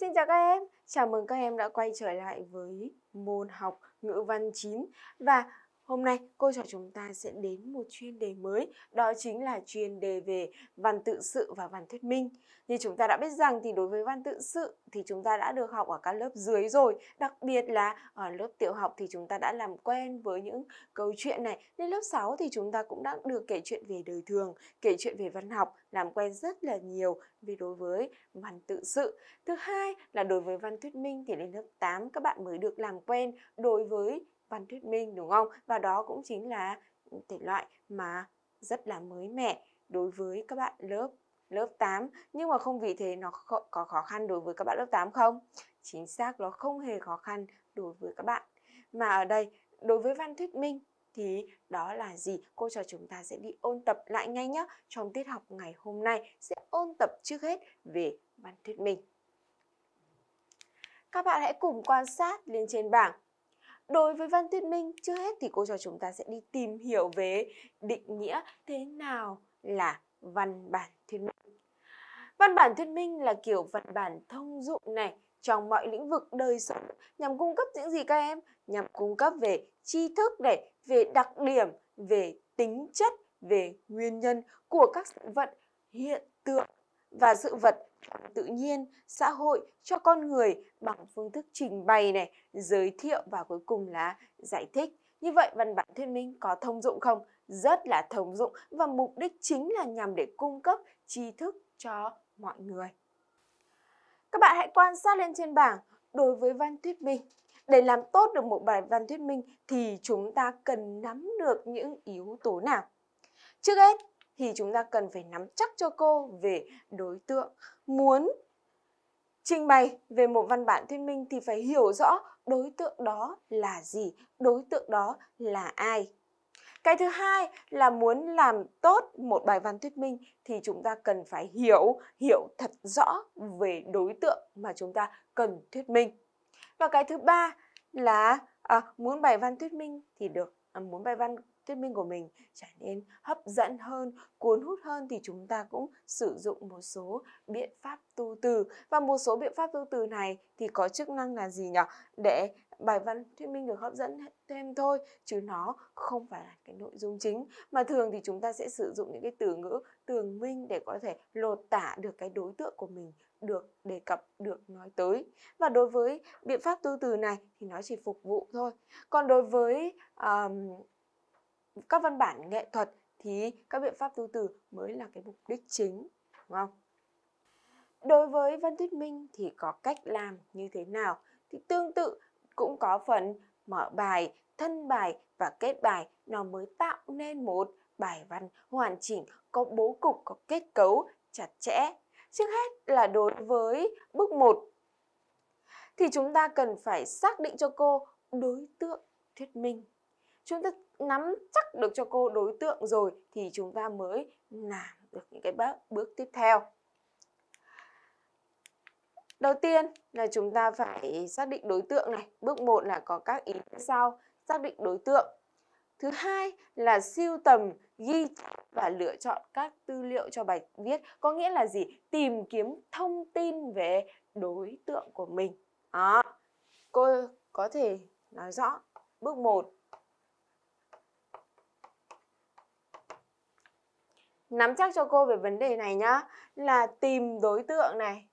Xin chào các em, chào mừng các em đã quay trở lại với môn học ngữ văn 9 và Hôm nay, cô trò chúng ta sẽ đến một chuyên đề mới, đó chính là chuyên đề về văn tự sự và văn thuyết minh. Như chúng ta đã biết rằng thì đối với văn tự sự thì chúng ta đã được học ở các lớp dưới rồi, đặc biệt là ở lớp tiểu học thì chúng ta đã làm quen với những câu chuyện này. Lên lớp 6 thì chúng ta cũng đã được kể chuyện về đời thường, kể chuyện về văn học, làm quen rất là nhiều về đối với văn tự sự. Thứ hai là đối với văn thuyết minh thì đến lớp 8 các bạn mới được làm quen đối với Văn Thuyết Minh đúng không? Và đó cũng chính là thể loại mà rất là mới mẻ đối với các bạn lớp lớp 8 nhưng mà không vì thế nó có khó khăn đối với các bạn lớp 8 không? Chính xác nó không hề khó khăn đối với các bạn. Mà ở đây đối với Văn Thuyết Minh thì đó là gì? Cô cho chúng ta sẽ đi ôn tập lại ngay nhé. Trong tiết học ngày hôm nay sẽ ôn tập trước hết về Văn Thuyết Minh. Các bạn hãy cùng quan sát lên trên bảng Đối với Văn Tuyết Minh, trước hết thì cô cho chúng ta sẽ đi tìm hiểu về định nghĩa thế nào là văn bản thuyết minh. Văn bản thuyết minh là kiểu văn bản thông dụng này trong mọi lĩnh vực đời sống nhằm cung cấp những gì các em nhằm cung cấp về tri thức này, về đặc điểm, về tính chất, về nguyên nhân của các sự vật, hiện tượng và sự vật tự nhiên, xã hội cho con người bằng phương thức trình bày này, giới thiệu và cuối cùng là giải thích. Như vậy văn bản thuyết minh có thông dụng không? Rất là thông dụng và mục đích chính là nhằm để cung cấp tri thức cho mọi người. Các bạn hãy quan sát lên trên bảng đối với văn thuyết minh. Để làm tốt được một bài văn thuyết minh thì chúng ta cần nắm được những yếu tố nào? Trước hết, thì chúng ta cần phải nắm chắc cho cô về đối tượng muốn trình bày về một văn bản thuyết minh thì phải hiểu rõ đối tượng đó là gì, đối tượng đó là ai. Cái thứ hai là muốn làm tốt một bài văn thuyết minh thì chúng ta cần phải hiểu, hiểu thật rõ về đối tượng mà chúng ta cần thuyết minh. Và cái thứ ba là à, muốn bài văn thuyết minh thì được, à, muốn bài văn thuyết minh của mình trở nên hấp dẫn hơn, cuốn hút hơn thì chúng ta cũng sử dụng một số biện pháp tu từ. Và một số biện pháp tu từ này thì có chức năng là gì nhỉ? Để bài văn thuyết minh được hấp dẫn thêm thôi chứ nó không phải là cái nội dung chính mà thường thì chúng ta sẽ sử dụng những cái từ ngữ tường minh để có thể lột tả được cái đối tượng của mình được đề cập được nói tới và đối với biện pháp tu từ này thì nó chỉ phục vụ thôi còn đối với um, các văn bản nghệ thuật thì các biện pháp tu từ mới là cái mục đích chính đúng không đối với văn thuyết minh thì có cách làm như thế nào thì tương tự cũng có phần mở bài thân bài và kết bài nó mới tạo nên một bài văn hoàn chỉnh có bố cục có kết cấu chặt chẽ trước hết là đối với bước 1 thì chúng ta cần phải xác định cho cô đối tượng thuyết minh chúng ta nắm chắc được cho cô đối tượng rồi thì chúng ta mới làm được những cái bước, bước tiếp theo. Đầu tiên là chúng ta phải xác định đối tượng này. Bước 1 là có các ý sau, xác định đối tượng. Thứ hai là siêu tầm, ghi và lựa chọn các tư liệu cho bài viết. Có nghĩa là gì? Tìm kiếm thông tin về đối tượng của mình. Đó. Cô có thể nói rõ bước 1 nắm chắc cho cô về vấn đề này nhá là tìm đối tượng này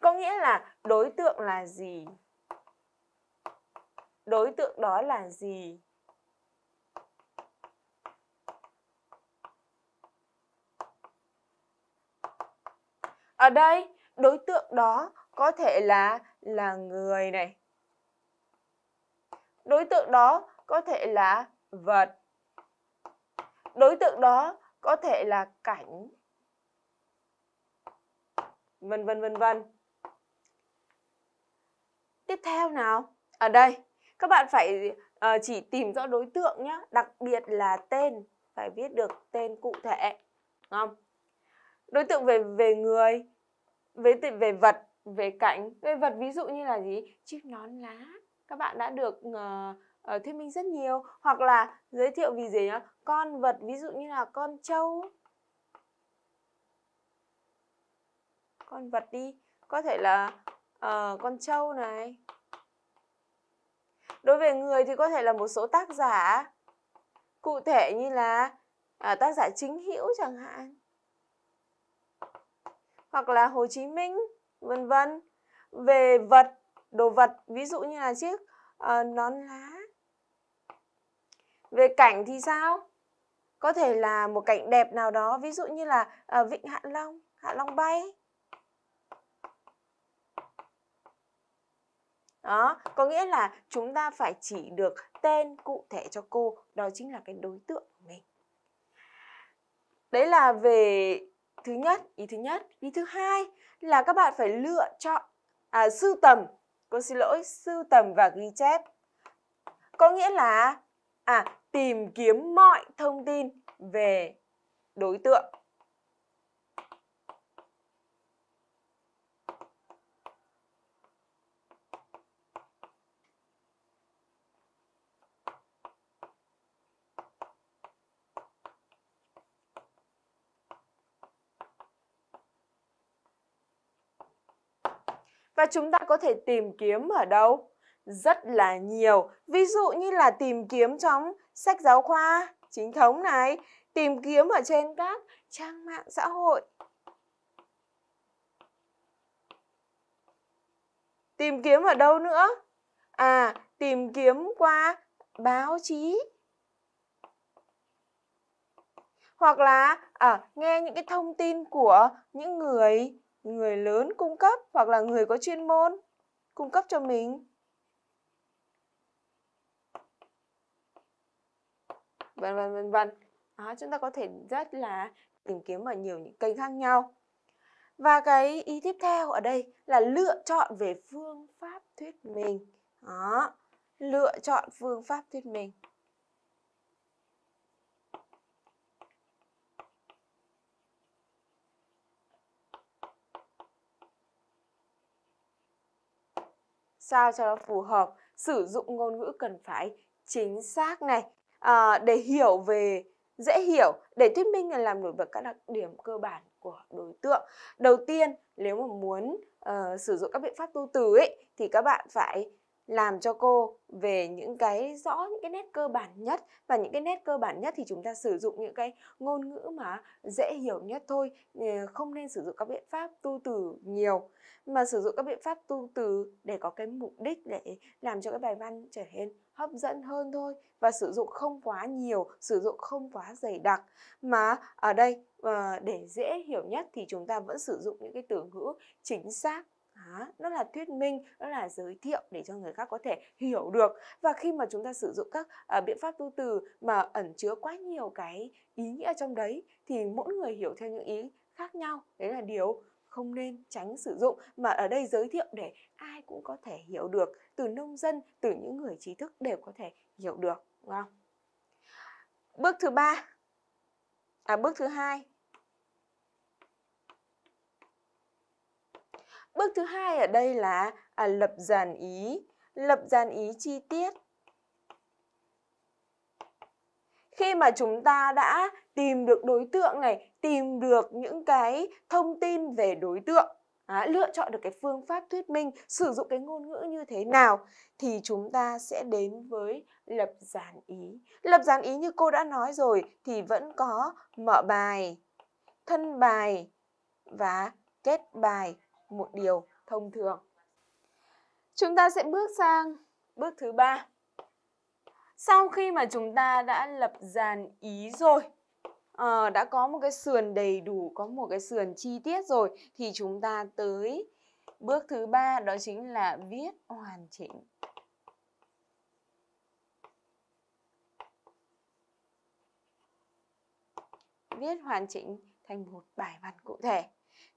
có nghĩa là đối tượng là gì đối tượng đó là gì ở đây đối tượng đó có thể là là người này. Đối tượng đó có thể là vật. Đối tượng đó có thể là cảnh. Vân vân vân vân. Tiếp theo nào, ở đây các bạn phải uh, chỉ tìm rõ đối tượng nhé, đặc biệt là tên, phải viết được tên cụ thể, không? Đối tượng về về người, về về vật về cảnh về vật ví dụ như là gì chiếc nón lá các bạn đã được uh, thuyết minh rất nhiều hoặc là giới thiệu vì gì nhá con vật ví dụ như là con trâu con vật đi có thể là uh, con trâu này đối với người thì có thể là một số tác giả cụ thể như là uh, tác giả chính hữu chẳng hạn hoặc là hồ chí minh vân vân về vật đồ vật ví dụ như là chiếc uh, nón lá về cảnh thì sao có thể là một cảnh đẹp nào đó ví dụ như là uh, vịnh hạ long hạ long bay Đó, có nghĩa là chúng ta phải chỉ được tên cụ thể cho cô, đó chính là cái đối tượng của mình. Đấy là về thứ nhất, ý thứ nhất, ý thứ hai là các bạn phải lựa chọn à sưu tầm, cô xin lỗi, sưu tầm và ghi chép. Có nghĩa là à tìm kiếm mọi thông tin về đối tượng. và chúng ta có thể tìm kiếm ở đâu? Rất là nhiều, ví dụ như là tìm kiếm trong sách giáo khoa chính thống này, tìm kiếm ở trên các trang mạng xã hội. Tìm kiếm ở đâu nữa? À, tìm kiếm qua báo chí. Hoặc là à, nghe những cái thông tin của những người người lớn cung cấp hoặc là người có chuyên môn cung cấp cho mình. Vân vân vân vân. Đó, chúng ta có thể rất là tìm kiếm ở nhiều những kênh khác nhau. Và cái ý tiếp theo ở đây là lựa chọn về phương pháp thuyết mình. Đó, lựa chọn phương pháp thuyết mình. sao cho nó phù hợp sử dụng ngôn ngữ cần phải chính xác này à, để hiểu về dễ hiểu để thuyết minh là làm nổi bật các đặc điểm cơ bản của đối tượng đầu tiên nếu mà muốn uh, sử dụng các biện pháp tu từ ấy thì các bạn phải làm cho cô về những cái rõ những cái nét cơ bản nhất và những cái nét cơ bản nhất thì chúng ta sử dụng những cái ngôn ngữ mà dễ hiểu nhất thôi ờ, không nên sử dụng các biện pháp tu từ nhiều mà sử dụng các biện pháp tu từ để có cái mục đích để làm cho cái bài văn trở nên hấp dẫn hơn thôi và sử dụng không quá nhiều sử dụng không quá dày đặc mà ở đây ờ, để dễ hiểu nhất thì chúng ta vẫn sử dụng những cái từ ngữ chính xác đó, nó là thuyết minh, nó là giới thiệu để cho người khác có thể hiểu được. Và khi mà chúng ta sử dụng các à, biện pháp tu từ mà ẩn chứa quá nhiều cái ý nghĩa trong đấy thì mỗi người hiểu theo những ý khác nhau. Đấy là điều không nên tránh sử dụng mà ở đây giới thiệu để ai cũng có thể hiểu được, từ nông dân, từ những người trí thức đều có thể hiểu được, đúng không? Bước thứ ba, à bước thứ hai Bước thứ hai ở đây là à, lập dàn ý, lập dàn ý chi tiết. Khi mà chúng ta đã tìm được đối tượng này, tìm được những cái thông tin về đối tượng, à, lựa chọn được cái phương pháp thuyết minh, sử dụng cái ngôn ngữ như thế nào thì chúng ta sẽ đến với lập dàn ý. Lập dàn ý như cô đã nói rồi thì vẫn có mở bài, thân bài và kết bài một điều thông thường. Chúng ta sẽ bước sang bước thứ ba. Sau khi mà chúng ta đã lập dàn ý rồi, à, đã có một cái sườn đầy đủ, có một cái sườn chi tiết rồi, thì chúng ta tới bước thứ ba đó chính là viết hoàn chỉnh. Viết hoàn chỉnh thành một bài văn cụ thể.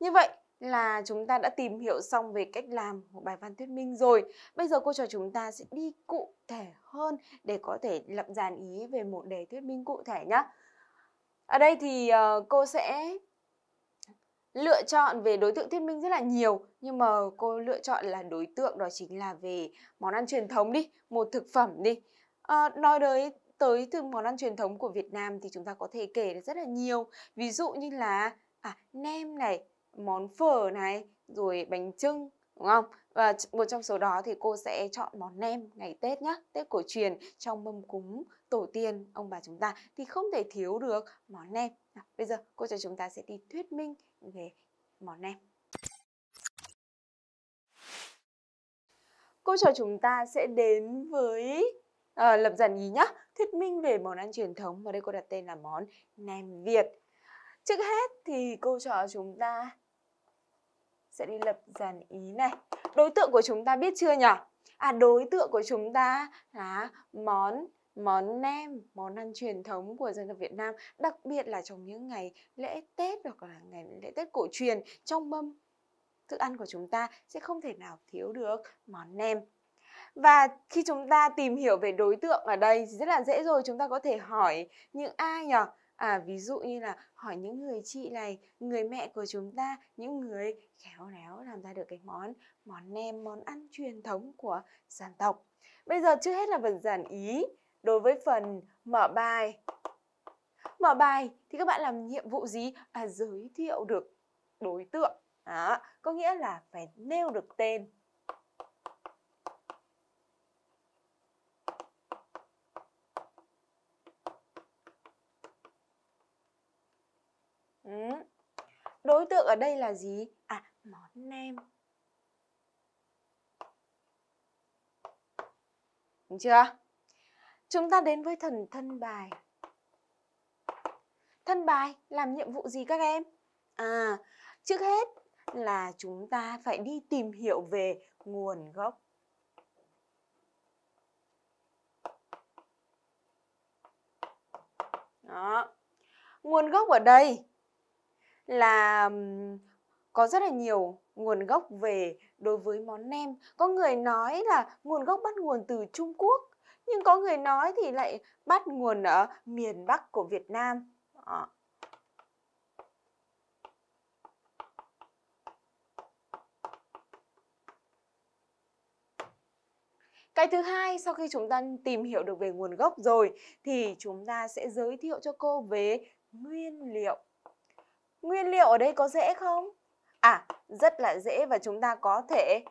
Như vậy, là chúng ta đã tìm hiểu xong về cách làm một bài văn thuyết minh rồi. Bây giờ cô trò chúng ta sẽ đi cụ thể hơn để có thể lập dàn ý về một đề thuyết minh cụ thể nhé. Ở đây thì ờ, cô sẽ lựa chọn về đối tượng thuyết minh rất là nhiều nhưng mà cô lựa chọn là đối tượng đó chính là về món ăn truyền thống đi, một thực phẩm đi. À, nói tới tới từ món ăn truyền thống của Việt Nam thì chúng ta có thể kể được rất là nhiều. Ví dụ như là à, nem này, món phở này rồi bánh trưng đúng không và một trong số đó thì cô sẽ chọn món nem ngày Tết nhá, Tết cổ truyền trong mâm cúng tổ tiên ông bà chúng ta thì không thể thiếu được món nem. À, bây giờ cô cho chúng ta sẽ đi thuyết minh về món nem. Cô trò chúng ta sẽ đến với à, lập dần ý nhá, thuyết minh về món ăn truyền thống mà đây cô đặt tên là món nem Việt. Trước hết thì cô trò chúng ta sẽ đi lập dàn ý này. Đối tượng của chúng ta biết chưa nhỉ? À đối tượng của chúng ta là món món nem, món ăn truyền thống của dân tộc Việt Nam, đặc biệt là trong những ngày lễ Tết hoặc là ngày lễ Tết cổ truyền trong mâm thức ăn của chúng ta sẽ không thể nào thiếu được món nem. Và khi chúng ta tìm hiểu về đối tượng ở đây thì rất là dễ rồi, chúng ta có thể hỏi những ai nhỉ? À, ví dụ như là hỏi những người chị này, người mẹ của chúng ta, những người khéo léo làm ra được cái món món nem, món ăn truyền thống của dân tộc. Bây giờ trước hết là phần giản ý đối với phần mở bài. Mở bài thì các bạn làm nhiệm vụ gì? À, giới thiệu được đối tượng. Đó, có nghĩa là phải nêu được tên đối tượng ở đây là gì? À, món nem. Đúng chưa? Chúng ta đến với thần thân bài. Thân bài làm nhiệm vụ gì các em? À, trước hết là chúng ta phải đi tìm hiểu về nguồn gốc. Đó. Nguồn gốc ở đây là có rất là nhiều nguồn gốc về đối với món nem. Có người nói là nguồn gốc bắt nguồn từ Trung Quốc, nhưng có người nói thì lại bắt nguồn ở miền Bắc của Việt Nam. Đó. Ờ. Cái thứ hai, sau khi chúng ta tìm hiểu được về nguồn gốc rồi thì chúng ta sẽ giới thiệu cho cô về nguyên liệu. Nguyên liệu ở đây có dễ không? À, rất là dễ và chúng ta có thể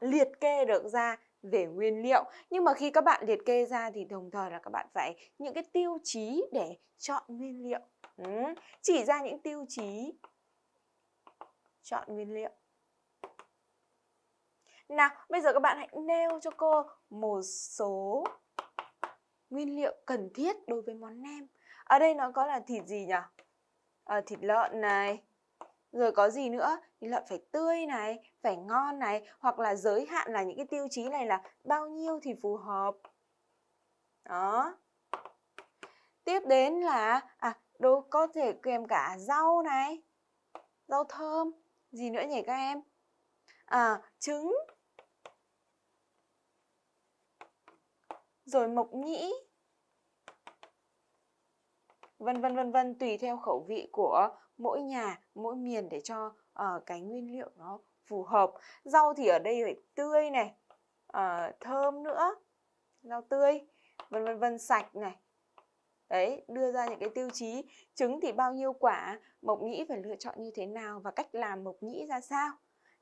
liệt kê được ra về nguyên liệu nhưng mà khi các bạn liệt kê ra thì đồng thời là các bạn phải những cái tiêu chí để chọn nguyên liệu ừ. chỉ ra những tiêu chí chọn nguyên liệu nào bây giờ các bạn hãy nêu cho cô một số nguyên liệu cần thiết đối với món nem ở đây nó có là thịt gì nhỉ à, thịt lợn này rồi có gì nữa thì lợn phải tươi này phải ngon này hoặc là giới hạn là những cái tiêu chí này là bao nhiêu thì phù hợp đó tiếp đến là à đồ có thể kèm cả rau này rau thơm gì nữa nhỉ các em à trứng rồi mộc nhĩ vân vân vân vân tùy theo khẩu vị của mỗi nhà mỗi miền để cho uh, cái nguyên liệu nó phù hợp rau thì ở đây phải tươi này uh, thơm nữa rau tươi vân vân vân sạch này đấy đưa ra những cái tiêu chí trứng thì bao nhiêu quả mộc nhĩ phải lựa chọn như thế nào và cách làm mộc nhĩ ra sao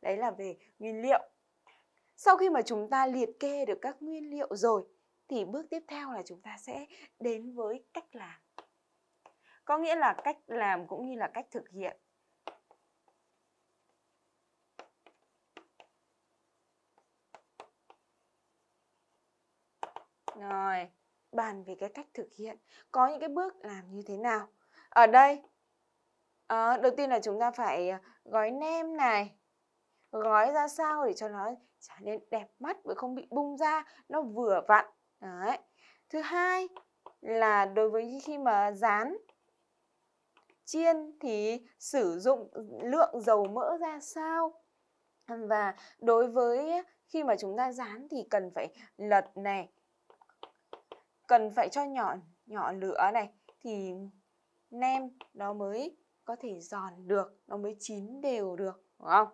đấy là về nguyên liệu sau khi mà chúng ta liệt kê được các nguyên liệu rồi thì bước tiếp theo là chúng ta sẽ đến với cách làm có nghĩa là cách làm cũng như là cách thực hiện rồi bàn về cái cách thực hiện có những cái bước làm như thế nào ở đây à, đầu tiên là chúng ta phải ờ, gói nem này gói ra sao để cho nó trở nên đẹp mắt và không bị bung ra nó vừa vặn đấy thứ hai là đối với khi mà dán chiên thì sử dụng lượng dầu mỡ ra sao và đối với khi mà chúng ta rán thì cần phải lật này cần phải cho nhỏ nhỏ lửa này thì nem nó mới có thể giòn được nó mới chín đều được đúng không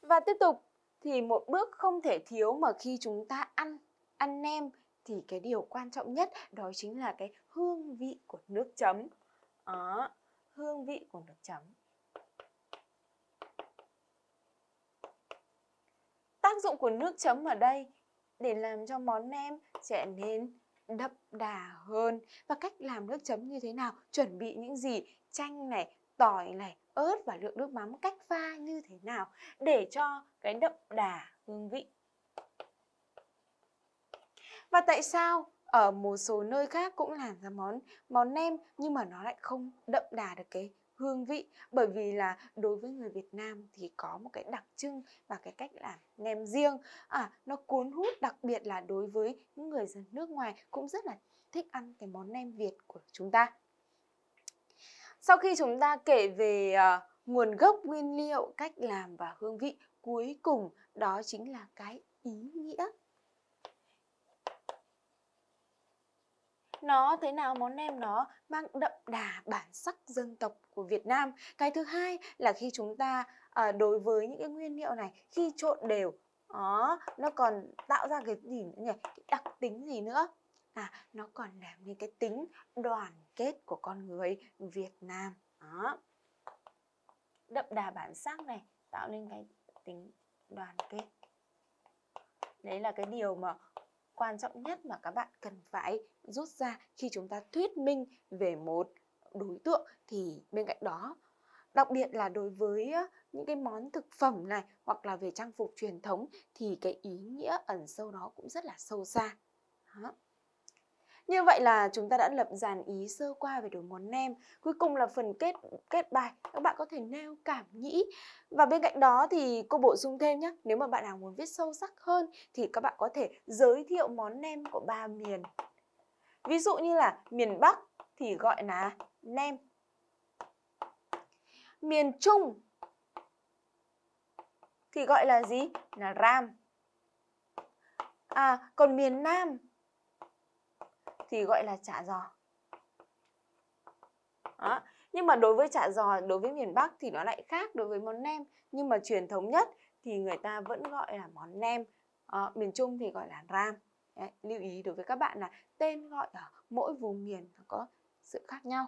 và tiếp tục thì một bước không thể thiếu mà khi chúng ta ăn ăn nem thì cái điều quan trọng nhất đó chính là cái hương vị của nước chấm đó, ờ, hương vị của nước chấm. Tác dụng của nước chấm ở đây để làm cho món nem trở nên đậm đà hơn. Và cách làm nước chấm như thế nào? Chuẩn bị những gì? Chanh này, tỏi này, ớt và lượng nước mắm cách pha như thế nào để cho cái đậm đà hương vị. Và tại sao ở một số nơi khác cũng làm ra món món nem nhưng mà nó lại không đậm đà được cái hương vị bởi vì là đối với người Việt Nam thì có một cái đặc trưng và cái cách làm nem riêng à nó cuốn hút đặc biệt là đối với những người dân nước ngoài cũng rất là thích ăn cái món nem Việt của chúng ta. Sau khi chúng ta kể về uh, nguồn gốc nguyên liệu, cách làm và hương vị, cuối cùng đó chính là cái ý nghĩa nó thế nào món nem nó mang đậm đà bản sắc dân tộc của Việt Nam cái thứ hai là khi chúng ta à, đối với những cái nguyên liệu này khi trộn đều đó ờ, nó còn tạo ra cái gì nữa nhỉ cái đặc tính gì nữa à nó còn làm nên cái tính đoàn kết của con người Việt Nam đó đậm đà bản sắc này tạo nên cái tính đoàn kết đấy là cái điều mà quan trọng nhất mà các bạn cần phải rút ra khi chúng ta thuyết minh về một đối tượng thì bên cạnh đó đặc biệt là đối với những cái món thực phẩm này hoặc là về trang phục truyền thống thì cái ý nghĩa ẩn sâu đó cũng rất là sâu xa. Đó. Như vậy là chúng ta đã lập dàn ý sơ qua về đồ món nem. Cuối cùng là phần kết kết bài. Các bạn có thể nêu cảm nghĩ. Và bên cạnh đó thì cô bổ sung thêm nhé. Nếu mà bạn nào muốn viết sâu sắc hơn thì các bạn có thể giới thiệu món nem của ba miền. Ví dụ như là miền Bắc thì gọi là nem. Miền Trung thì gọi là gì? Là ram. À, còn miền Nam thì gọi là chả giò đó. nhưng mà đối với chả giò đối với miền Bắc thì nó lại khác đối với món nem nhưng mà truyền thống nhất thì người ta vẫn gọi là món nem à, miền Trung thì gọi là ram Đấy, lưu ý đối với các bạn là tên gọi ở mỗi vùng miền có sự khác nhau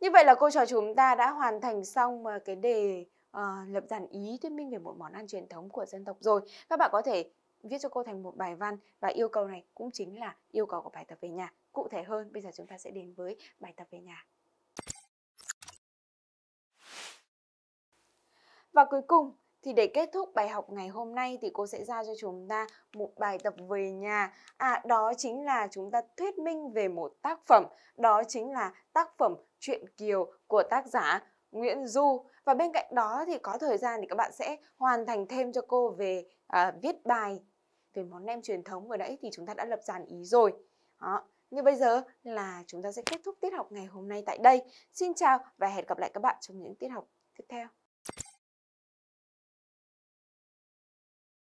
như vậy là cô trò chúng ta đã hoàn thành xong ờ, cái đề uh, lập dàn ý thuyết minh về một món ăn truyền thống của dân tộc rồi. Các bạn có thể viết cho cô thành một bài văn và yêu cầu này cũng chính là yêu cầu của bài tập về nhà. Cụ thể hơn, bây giờ chúng ta sẽ đến với bài tập về nhà. Và cuối cùng thì để kết thúc bài học ngày hôm nay thì cô sẽ giao cho chúng ta một bài tập về nhà. À đó chính là chúng ta thuyết minh về một tác phẩm, đó chính là tác phẩm Truyện Kiều của tác giả Nguyễn Du. Và bên cạnh đó thì có thời gian thì các bạn sẽ hoàn thành thêm cho cô về à, viết bài về món nem truyền thống vừa nãy thì chúng ta đã lập dàn ý rồi. Đó. Như bây giờ là chúng ta sẽ kết thúc tiết học ngày hôm nay tại đây. Xin chào và hẹn gặp lại các bạn trong những tiết học tiếp theo.